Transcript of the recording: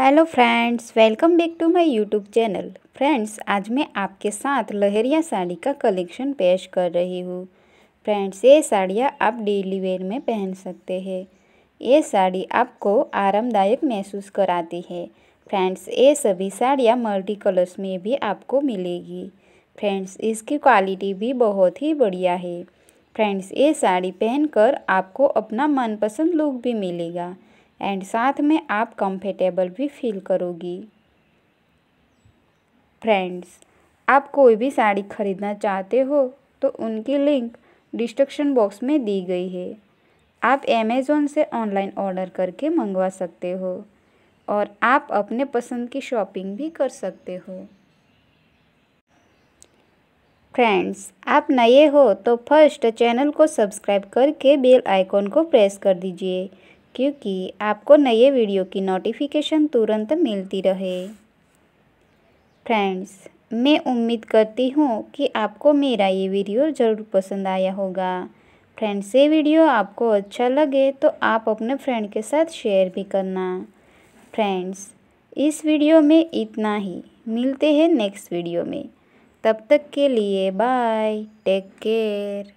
hello friends welcome back to my YouTube channel friends आज मैं आपके साथ लहरिया साड़ी का कलेक्शन पेश कर रही हूँ फ्रेंड्स ये साड़ियाँ आप डेली वेयर में पहन सकते हैं ये साड़ी आपको आरामदायक महसूस कराती है फ्रेंड्स ये सभी साड़ियाँ मल्टी कलर्स में भी आपको मिलेगी फ्रेंड्स इसकी क्वालिटी भी बहुत ही बढ़िया है फ्रेंड्स ये साड़ी पहनकर आपको अपना मनपसंद लुक भी मिलेगा एंड साथ में आप कंफर्टेबल भी फील करोगी फ्रेंड्स आप कोई भी साड़ी खरीदना चाहते हो तो उनकी लिंक डिस्क्रिप्शन बॉक्स में दी गई है आप अमेज़ोन से ऑनलाइन ऑर्डर करके मंगवा सकते हो और आप अपने पसंद की शॉपिंग भी कर सकते हो फ्रेंड्स आप नए हो तो फर्स्ट चैनल को सब्सक्राइब करके बेल आइकॉन को प्रेस कर दीजिए क्योंकि आपको नए वीडियो की नोटिफिकेशन तुरंत मिलती रहे फ्रेंड्स मैं उम्मीद करती हूँ कि आपको मेरा ये वीडियो ज़रूर पसंद आया होगा फ्रेंड्स ये वीडियो आपको अच्छा लगे तो आप अपने फ्रेंड के साथ शेयर भी करना फ्रेंड्स इस वीडियो में इतना ही मिलते हैं नेक्स्ट वीडियो में तब तक के लिए बाय टेक केयर